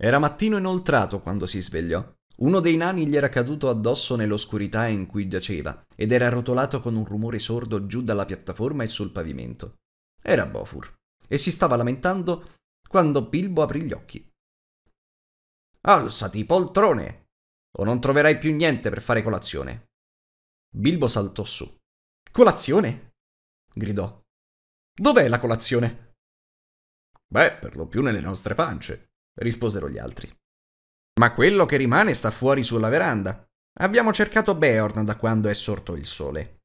Era mattino inoltrato quando si svegliò. Uno dei nani gli era caduto addosso nell'oscurità in cui giaceva ed era rotolato con un rumore sordo giù dalla piattaforma e sul pavimento. Era Bofur e si stava lamentando quando Bilbo aprì gli occhi. Alzati, poltrone! O non troverai più niente per fare colazione. Bilbo saltò su. Colazione? gridò. Dov'è la colazione? Beh, per lo più nelle nostre pance risposero gli altri. Ma quello che rimane sta fuori sulla veranda. Abbiamo cercato Beorn da quando è sorto il sole.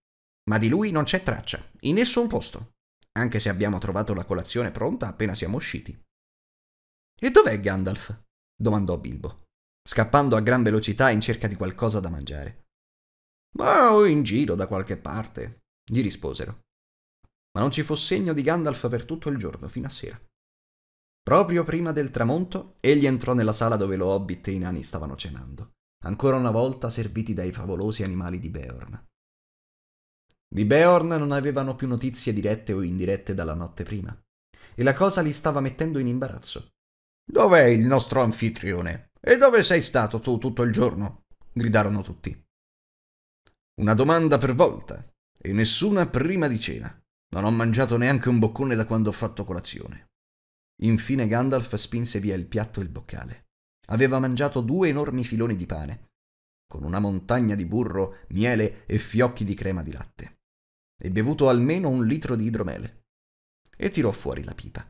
Ma di lui non c'è traccia, in nessun posto, anche se abbiamo trovato la colazione pronta appena siamo usciti. E dov'è Gandalf? domandò Bilbo, scappando a gran velocità in cerca di qualcosa da mangiare. Boh, in giro da qualche parte, gli risposero. Ma non ci fu segno di Gandalf per tutto il giorno, fino a sera. Proprio prima del tramonto, egli entrò nella sala dove lo hobbit e i nani stavano cenando, ancora una volta serviti dai favolosi animali di Beorn. Di Beorn non avevano più notizie dirette o indirette dalla notte prima, e la cosa li stava mettendo in imbarazzo. Dov'è il nostro anfitrione? E dove sei stato tu tutto il giorno? gridarono tutti. Una domanda per volta, e nessuna prima di cena. Non ho mangiato neanche un boccone da quando ho fatto colazione. Infine Gandalf spinse via il piatto e il boccale. Aveva mangiato due enormi filoni di pane, con una montagna di burro, miele e fiocchi di crema di latte. E bevuto almeno un litro di idromele. E tirò fuori la pipa.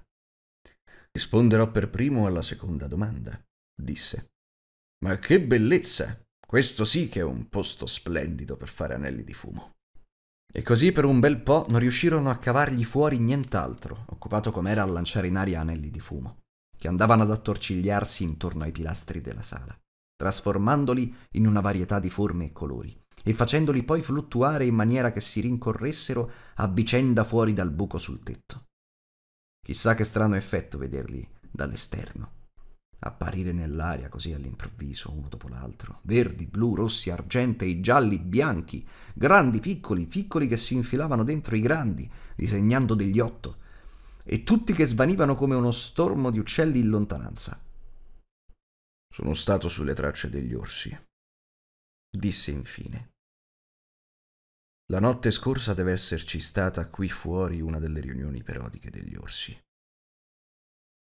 Risponderò per primo alla seconda domanda, disse. Ma che bellezza! Questo sì che è un posto splendido per fare anelli di fumo. E così per un bel po' non riuscirono a cavargli fuori nient'altro, occupato com'era a lanciare in aria anelli di fumo, che andavano ad attorcigliarsi intorno ai pilastri della sala, trasformandoli in una varietà di forme e colori, e facendoli poi fluttuare in maniera che si rincorressero a vicenda fuori dal buco sul tetto. Chissà che strano effetto vederli dall'esterno apparire nell'aria così all'improvviso, uno dopo l'altro. Verdi, blu, rossi, argentei, gialli, bianchi, grandi, piccoli, piccoli che si infilavano dentro i grandi, disegnando degli otto, e tutti che svanivano come uno stormo di uccelli in lontananza. Sono stato sulle tracce degli orsi, disse infine. La notte scorsa deve esserci stata qui fuori una delle riunioni periodiche degli orsi.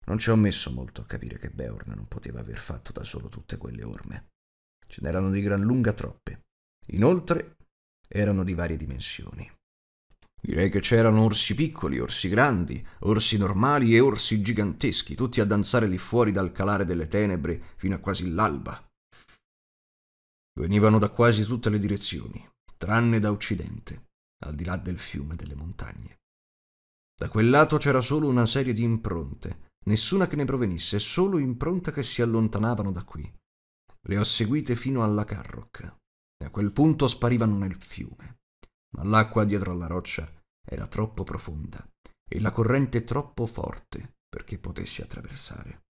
Non ci ho messo molto a capire che Beorn non poteva aver fatto da solo tutte quelle orme. Ce n'erano di gran lunga troppe. Inoltre erano di varie dimensioni. Direi che c'erano orsi piccoli, orsi grandi, orsi normali e orsi giganteschi, tutti a danzare lì fuori dal calare delle tenebre fino a quasi l'alba. Venivano da quasi tutte le direzioni, tranne da occidente, al di là del fiume delle montagne. Da quel lato c'era solo una serie di impronte, nessuna che ne provenisse, solo impronte che si allontanavano da qui. Le ho seguite fino alla carrocca e a quel punto sparivano nel fiume. Ma l'acqua dietro alla roccia era troppo profonda e la corrente troppo forte perché potessi attraversare.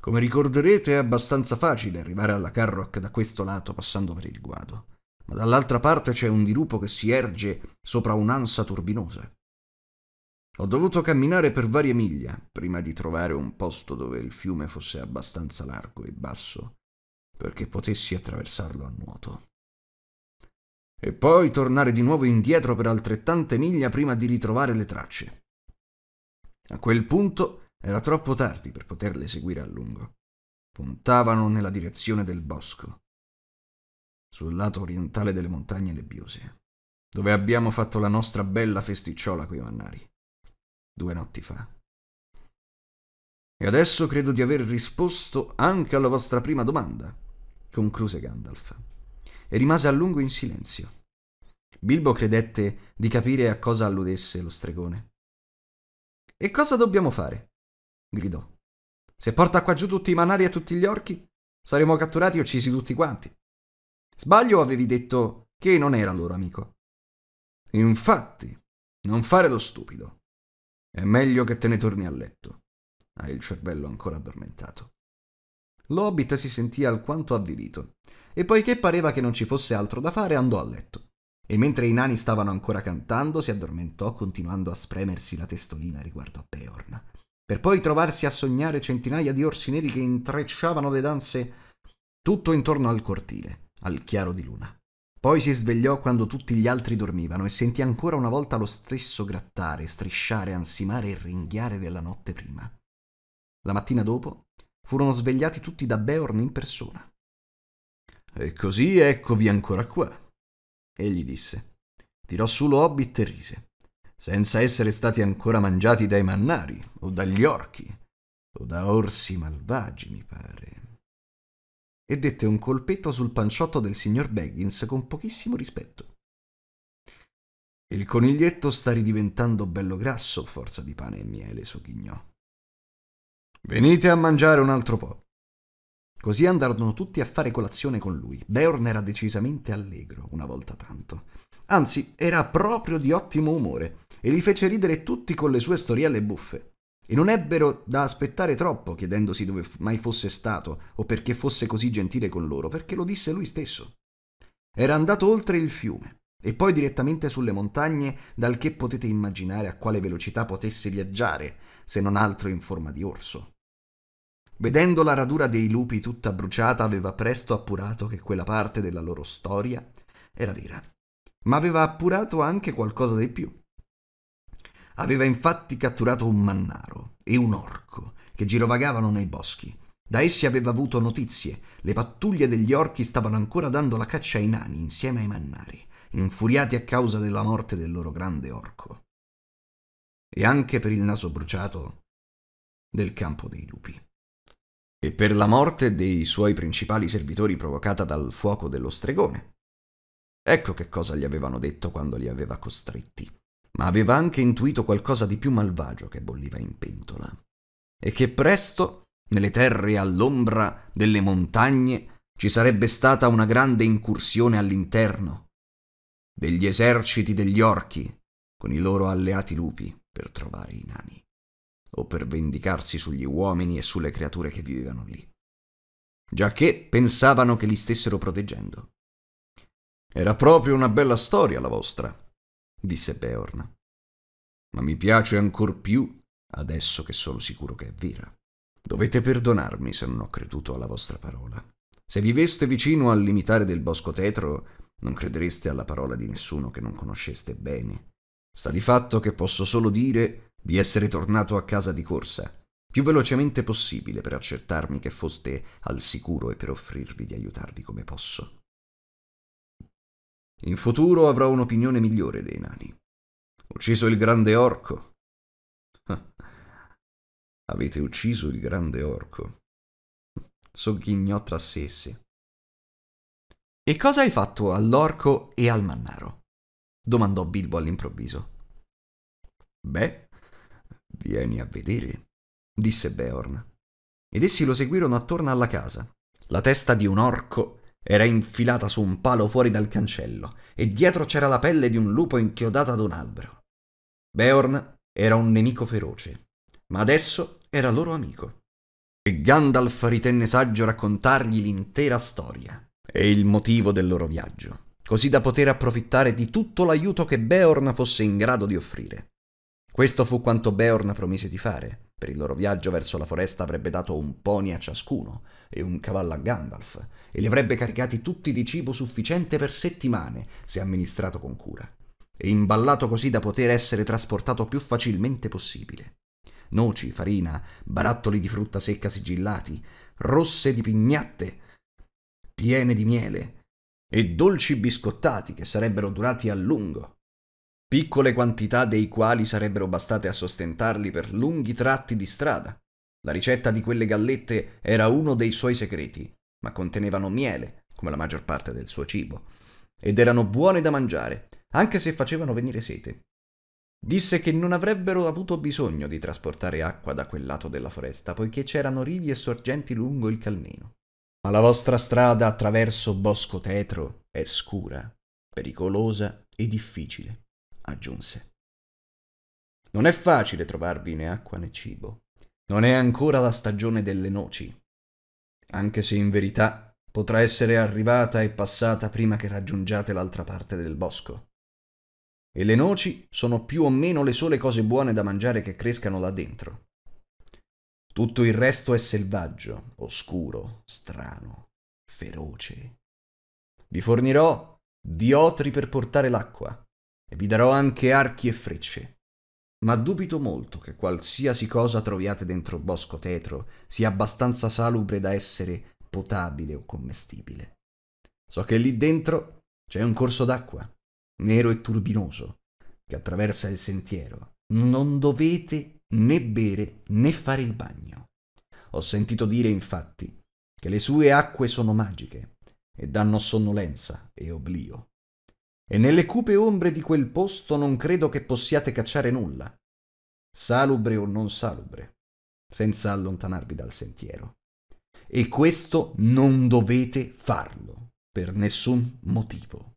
Come ricorderete è abbastanza facile arrivare alla Carrock da questo lato passando per il guado, ma dall'altra parte c'è un dirupo che si erge sopra un'ansa turbinosa. Ho dovuto camminare per varie miglia prima di trovare un posto dove il fiume fosse abbastanza largo e basso perché potessi attraversarlo a nuoto. E poi tornare di nuovo indietro per altrettante miglia prima di ritrovare le tracce. A quel punto era troppo tardi per poterle seguire a lungo. Puntavano nella direzione del bosco, sul lato orientale delle montagne nebbiose, dove abbiamo fatto la nostra bella festicciola coi mannari due notti fa. E adesso credo di aver risposto anche alla vostra prima domanda, concluse Gandalf, e rimase a lungo in silenzio. Bilbo credette di capire a cosa alludesse lo stregone. E cosa dobbiamo fare? gridò. Se porta qua giù tutti i manari e tutti gli orchi, saremo catturati e uccisi tutti quanti. Sbaglio avevi detto che non era loro amico. Infatti, non fare lo stupido. È meglio che te ne torni a letto. Hai il cervello ancora addormentato. L'Hobbit si sentì alquanto avvilito, e poiché pareva che non ci fosse altro da fare, andò a letto. E mentre i nani stavano ancora cantando, si addormentò continuando a spremersi la testolina riguardo a Peorna, per poi trovarsi a sognare centinaia di orsi neri che intrecciavano le danze tutto intorno al cortile, al chiaro di luna. Poi si svegliò quando tutti gli altri dormivano e sentì ancora una volta lo stesso grattare, strisciare, ansimare e ringhiare della notte prima. La mattina dopo furono svegliati tutti da Beorn in persona. E così eccovi ancora qua. Egli disse. Tirò su lo hobbit e rise, senza essere stati ancora mangiati dai mannari, o dagli orchi, o da orsi malvagi, mi pare e dette un colpetto sul panciotto del signor Baggins con pochissimo rispetto. Il coniglietto sta ridiventando bello grasso, forza di pane e miele, sogghignò. Venite a mangiare un altro po'. Così andarono tutti a fare colazione con lui. Beorn era decisamente allegro, una volta tanto. Anzi, era proprio di ottimo umore e li fece ridere tutti con le sue storielle buffe e non ebbero da aspettare troppo chiedendosi dove mai fosse stato o perché fosse così gentile con loro, perché lo disse lui stesso. Era andato oltre il fiume e poi direttamente sulle montagne, dal che potete immaginare a quale velocità potesse viaggiare, se non altro in forma di orso. Vedendo la radura dei lupi tutta bruciata, aveva presto appurato che quella parte della loro storia era vera, ma aveva appurato anche qualcosa di più aveva infatti catturato un mannaro e un orco che girovagavano nei boschi. Da essi aveva avuto notizie, le pattuglie degli orchi stavano ancora dando la caccia ai nani insieme ai mannari, infuriati a causa della morte del loro grande orco. E anche per il naso bruciato del campo dei lupi. E per la morte dei suoi principali servitori provocata dal fuoco dello stregone. Ecco che cosa gli avevano detto quando li aveva costretti ma aveva anche intuito qualcosa di più malvagio che bolliva in pentola, e che presto, nelle terre all'ombra delle montagne, ci sarebbe stata una grande incursione all'interno degli eserciti degli orchi, con i loro alleati lupi, per trovare i nani, o per vendicarsi sugli uomini e sulle creature che vivevano lì, giacché pensavano che li stessero proteggendo. Era proprio una bella storia la vostra, disse Beorn. Ma mi piace ancor più adesso che sono sicuro che è vera. Dovete perdonarmi se non ho creduto alla vostra parola. Se viveste vicino al limitare del bosco tetro, non credereste alla parola di nessuno che non conosceste bene. Sta di fatto che posso solo dire di essere tornato a casa di corsa, più velocemente possibile per accertarmi che foste al sicuro e per offrirvi di aiutarvi come posso. In futuro avrò un'opinione migliore dei nani. Ucciso il grande orco. Avete ucciso il grande orco. Sogghignò tra sé e sé. E cosa hai fatto all'orco e al mannaro? domandò Bilbo all'improvviso. Beh, vieni a vedere, disse Beorn. Ed essi lo seguirono attorno alla casa, la testa di un orco era infilata su un palo fuori dal cancello e dietro c'era la pelle di un lupo inchiodata ad un albero. Beorn era un nemico feroce, ma adesso era loro amico. E Gandalf ritenne saggio raccontargli l'intera storia e il motivo del loro viaggio, così da poter approfittare di tutto l'aiuto che Beorn fosse in grado di offrire. Questo fu quanto Beorn promise di fare, per il loro viaggio verso la foresta avrebbe dato un pony a ciascuno e un cavallo a Gandalf, e li avrebbe caricati tutti di cibo sufficiente per settimane, se amministrato con cura, e imballato così da poter essere trasportato più facilmente possibile. Noci, farina, barattoli di frutta secca sigillati, rosse di pignatte, piene di miele, e dolci biscottati che sarebbero durati a lungo piccole quantità dei quali sarebbero bastate a sostentarli per lunghi tratti di strada. La ricetta di quelle gallette era uno dei suoi segreti, ma contenevano miele, come la maggior parte del suo cibo, ed erano buone da mangiare, anche se facevano venire sete. Disse che non avrebbero avuto bisogno di trasportare acqua da quel lato della foresta, poiché c'erano rivi e sorgenti lungo il calmino. Ma la vostra strada attraverso bosco tetro è scura, pericolosa e difficile aggiunse. Non è facile trovarvi né acqua né cibo. Non è ancora la stagione delle noci. Anche se in verità potrà essere arrivata e passata prima che raggiungiate l'altra parte del bosco. E le noci sono più o meno le sole cose buone da mangiare che crescano là dentro. Tutto il resto è selvaggio, oscuro, strano, feroce. Vi fornirò diotri per portare l'acqua, e vi darò anche archi e frecce. Ma dubito molto che qualsiasi cosa troviate dentro il Bosco Tetro sia abbastanza salubre da essere potabile o commestibile. So che lì dentro c'è un corso d'acqua, nero e turbinoso, che attraversa il sentiero. Non dovete né bere né fare il bagno. Ho sentito dire infatti che le sue acque sono magiche e danno sonnolenza e oblio e nelle cupe ombre di quel posto non credo che possiate cacciare nulla, salubre o non salubre, senza allontanarvi dal sentiero. E questo non dovete farlo, per nessun motivo.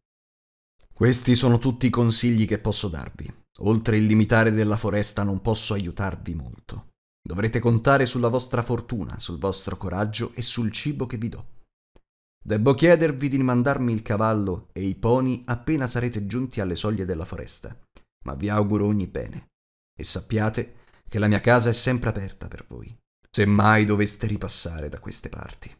Questi sono tutti i consigli che posso darvi. Oltre il limitare della foresta non posso aiutarvi molto. Dovrete contare sulla vostra fortuna, sul vostro coraggio e sul cibo che vi do. Debbo chiedervi di mandarmi il cavallo e i pony appena sarete giunti alle soglie della foresta, ma vi auguro ogni bene. E sappiate che la mia casa è sempre aperta per voi, se mai doveste ripassare da queste parti.